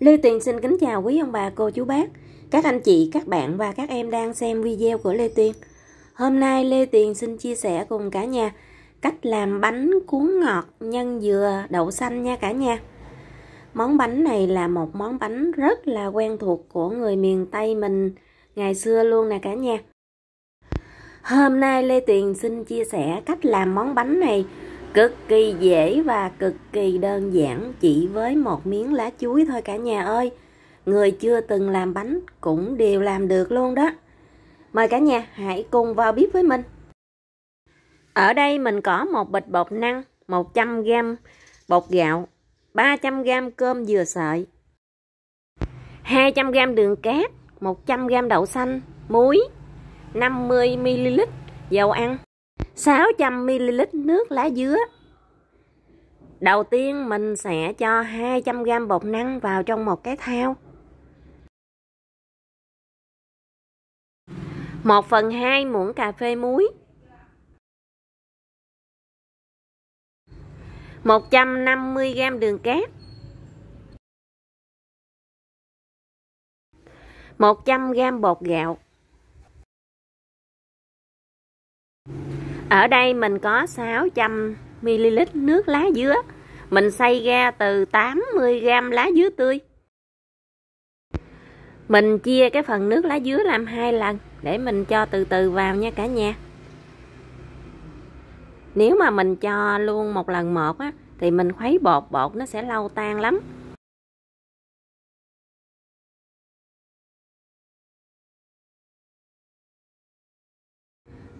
Lê Tuyền xin kính chào quý ông bà, cô chú bác, các anh chị, các bạn và các em đang xem video của Lê Tuyền. Hôm nay Lê Tuyền xin chia sẻ cùng cả nhà cách làm bánh cuốn ngọt nhân dừa đậu xanh nha cả nhà. Món bánh này là một món bánh rất là quen thuộc của người miền Tây mình ngày xưa luôn nè cả nhà. Hôm nay Lê Tuyền xin chia sẻ cách làm món bánh này cực kỳ dễ và cực kỳ đơn giản chỉ với một miếng lá chuối thôi cả nhà ơi người chưa từng làm bánh cũng đều làm được luôn đó mời cả nhà hãy cùng vào bếp với mình ở đây mình có một bịch bột năng 100g bột gạo 300g cơm dừa sợi 200g đường cát 100g đậu xanh muối 50ml dầu ăn 600ml nước lá dứa Đầu tiên mình sẽ cho 200g bột năng vào trong một cái thao 1 phần 2 muỗng cà phê muối 150g đường cát 100g bột gạo ở đây mình có 600ml nước lá dứa mình xay ra từ 80g lá dứa tươi mình chia cái phần nước lá dứa làm hai lần để mình cho từ từ vào nha cả nhà nếu mà mình cho luôn một lần một á thì mình khuấy bột bột nó sẽ lâu tan lắm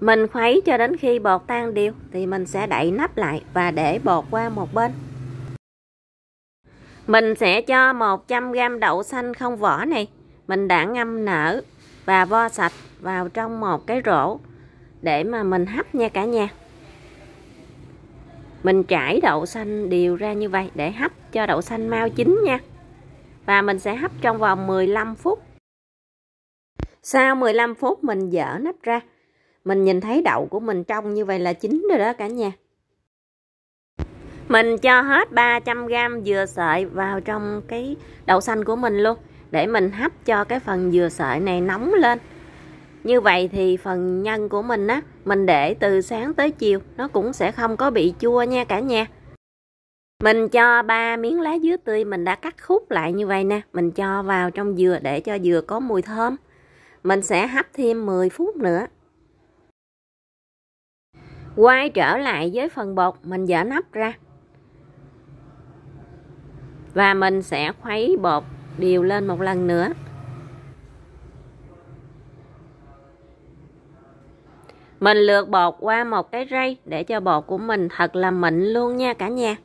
mình khuấy cho đến khi bột tan đều thì mình sẽ đậy nắp lại và để bột qua một bên mình sẽ cho 100g đậu xanh không vỏ này mình đã ngâm nở và vo sạch vào trong một cái rổ để mà mình hấp nha cả nhà mình trải đậu xanh đều ra như vậy để hấp cho đậu xanh mau chín nha và mình sẽ hấp trong vòng 15 phút sau 15 phút mình dở nắp ra mình nhìn thấy đậu của mình trong như vậy là chín rồi đó cả nhà. Mình cho hết 300 gram dừa sợi vào trong cái đậu xanh của mình luôn để mình hấp cho cái phần dừa sợi này nóng lên. Như vậy thì phần nhân của mình á, mình để từ sáng tới chiều nó cũng sẽ không có bị chua nha cả nhà. Mình cho ba miếng lá dứa tươi mình đã cắt khúc lại như vậy nè, mình cho vào trong dừa để cho dừa có mùi thơm. Mình sẽ hấp thêm 10 phút nữa quay trở lại với phần bột mình dở nắp ra và mình sẽ khuấy bột đều lên một lần nữa mình lượt bột qua một cái rây để cho bột của mình thật là mịn luôn nha cả nhà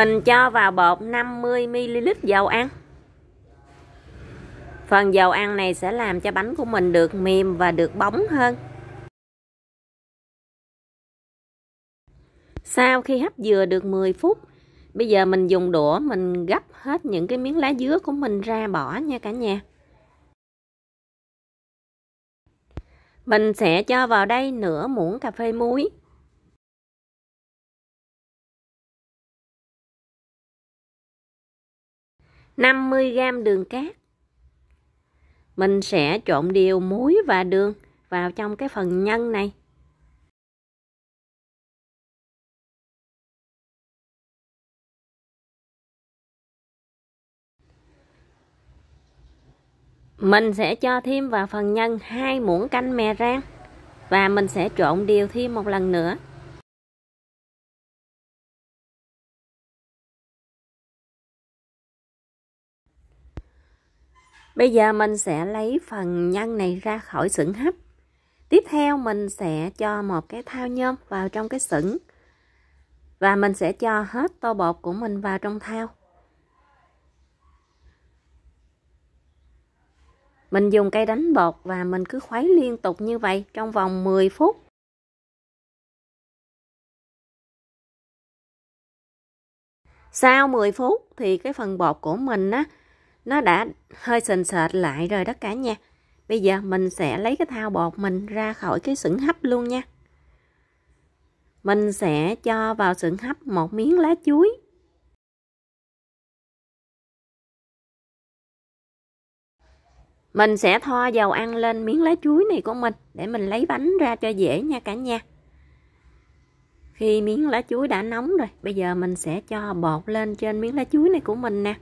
Mình cho vào bột 50ml dầu ăn Phần dầu ăn này sẽ làm cho bánh của mình được mềm và được bóng hơn Sau khi hấp dừa được 10 phút Bây giờ mình dùng đũa mình gấp hết những cái miếng lá dứa của mình ra bỏ nha cả nhà Mình sẽ cho vào đây nửa muỗng cà phê muối 50g đường cát. Mình sẽ trộn đều muối và đường vào trong cái phần nhân này. Mình sẽ cho thêm vào phần nhân 2 muỗng canh mè rang và mình sẽ trộn đều thêm một lần nữa. Bây giờ mình sẽ lấy phần nhân này ra khỏi xửng hấp. Tiếp theo mình sẽ cho một cái thao nhôm vào trong cái xửng. Và mình sẽ cho hết tô bột của mình vào trong thao. Mình dùng cây đánh bột và mình cứ khuấy liên tục như vậy trong vòng 10 phút. Sau 10 phút thì cái phần bột của mình á, nó đã hơi sền sệt lại rồi đó cả nha. bây giờ mình sẽ lấy cái thao bột mình ra khỏi cái sửng hấp luôn nha mình sẽ cho vào sửng hấp một miếng lá chuối mình sẽ thoa dầu ăn lên miếng lá chuối này của mình để mình lấy bánh ra cho dễ nha cả nhà khi miếng lá chuối đã nóng rồi bây giờ mình sẽ cho bột lên trên miếng lá chuối này của mình nè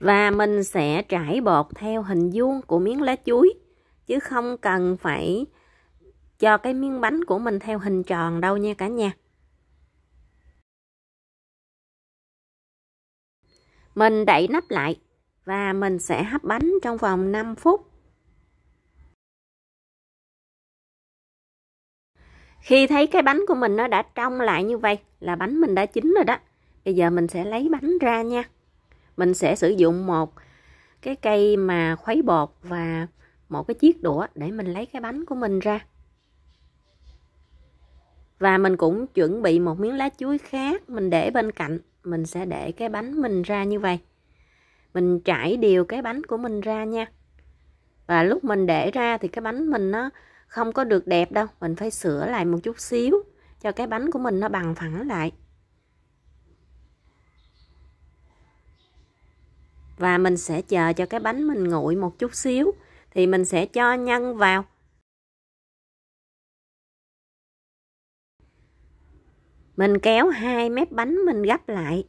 và mình sẽ trải bột theo hình vuông của miếng lá chuối chứ không cần phải cho cái miếng bánh của mình theo hình tròn đâu nha cả nhà mình đậy nắp lại và mình sẽ hấp bánh trong vòng 5 phút khi thấy cái bánh của mình nó đã trong lại như vậy là bánh mình đã chín rồi đó bây giờ mình sẽ lấy bánh ra nha mình sẽ sử dụng một cái cây mà khuấy bột và một cái chiếc đũa để mình lấy cái bánh của mình ra và mình cũng chuẩn bị một miếng lá chuối khác mình để bên cạnh mình sẽ để cái bánh mình ra như vậy mình trải đều cái bánh của mình ra nha và lúc mình để ra thì cái bánh mình nó không có được đẹp đâu mình phải sửa lại một chút xíu cho cái bánh của mình nó bằng phẳng lại và mình sẽ chờ cho cái bánh mình nguội một chút xíu thì mình sẽ cho nhân vào mình kéo hai mép bánh mình gấp lại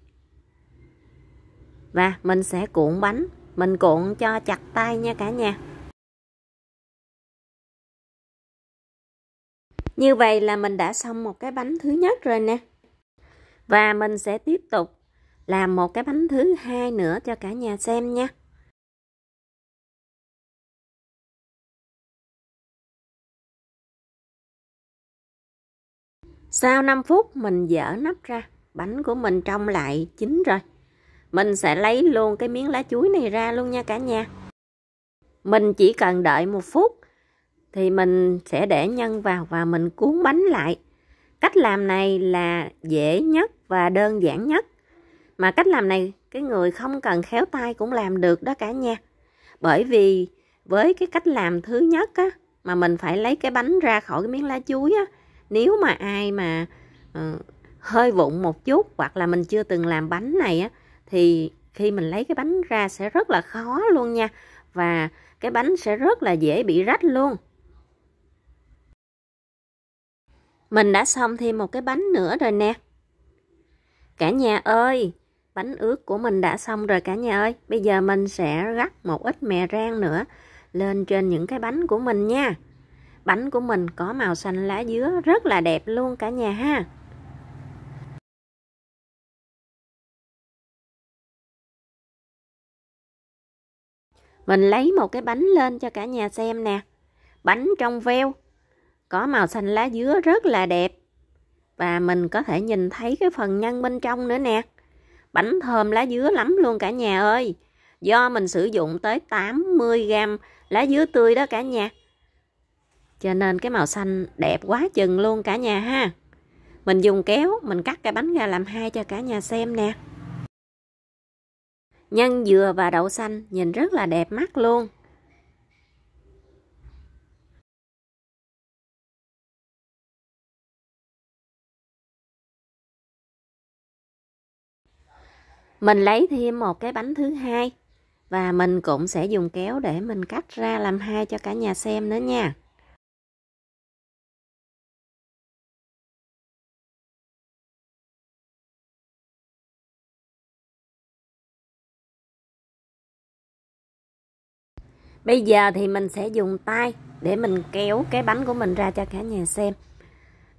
và mình sẽ cuộn bánh mình cuộn cho chặt tay nha cả nhà như vậy là mình đã xong một cái bánh thứ nhất rồi nè và mình sẽ tiếp tục làm một cái bánh thứ hai nữa cho cả nhà xem nha sau 5 phút mình dở nắp ra bánh của mình trong lại chín rồi mình sẽ lấy luôn cái miếng lá chuối này ra luôn nha cả nhà mình chỉ cần đợi một phút thì mình sẽ để nhân vào và mình cuốn bánh lại cách làm này là dễ nhất và đơn giản nhất mà cách làm này cái người không cần khéo tay cũng làm được đó cả nha bởi vì với cái cách làm thứ nhất á mà mình phải lấy cái bánh ra khỏi cái miếng lá chuối á nếu mà ai mà uh, hơi vụng một chút hoặc là mình chưa từng làm bánh này á thì khi mình lấy cái bánh ra sẽ rất là khó luôn nha và cái bánh sẽ rất là dễ bị rách luôn mình đã xong thêm một cái bánh nữa rồi nè cả nhà ơi Bánh ướt của mình đã xong rồi cả nhà ơi. Bây giờ mình sẽ rắc một ít mè rang nữa lên trên những cái bánh của mình nha. Bánh của mình có màu xanh lá dứa rất là đẹp luôn cả nhà ha. Mình lấy một cái bánh lên cho cả nhà xem nè. Bánh trong veo có màu xanh lá dứa rất là đẹp. Và mình có thể nhìn thấy cái phần nhân bên trong nữa nè. Bánh thơm lá dứa lắm luôn cả nhà ơi. Do mình sử dụng tới 80 gram lá dứa tươi đó cả nhà. Cho nên cái màu xanh đẹp quá chừng luôn cả nhà ha. Mình dùng kéo, mình cắt cái bánh ra làm hai cho cả nhà xem nè. Nhân dừa và đậu xanh nhìn rất là đẹp mắt luôn. mình lấy thêm một cái bánh thứ hai và mình cũng sẽ dùng kéo để mình cắt ra làm hai cho cả nhà xem nữa nha Bây giờ thì mình sẽ dùng tay để mình kéo cái bánh của mình ra cho cả nhà xem.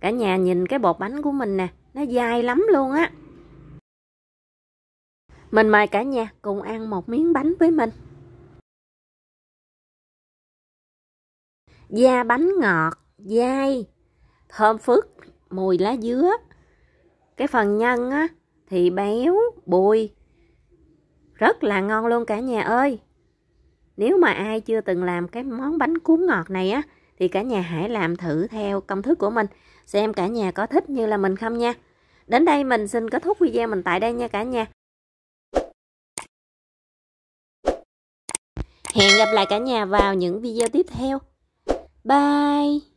Cả nhà nhìn cái bột bánh của mình nè, nó dai lắm luôn á. Mình mời cả nhà cùng ăn một miếng bánh với mình. Da bánh ngọt, dai, thơm phức, mùi lá dứa. Cái phần nhân á, thì béo, bùi. Rất là ngon luôn cả nhà ơi. Nếu mà ai chưa từng làm cái món bánh cuốn ngọt này á, thì cả nhà hãy làm thử theo công thức của mình. Xem cả nhà có thích như là mình không nha. Đến đây mình xin kết thúc video mình tại đây nha cả nhà. Hẹn gặp lại cả nhà vào những video tiếp theo. Bye!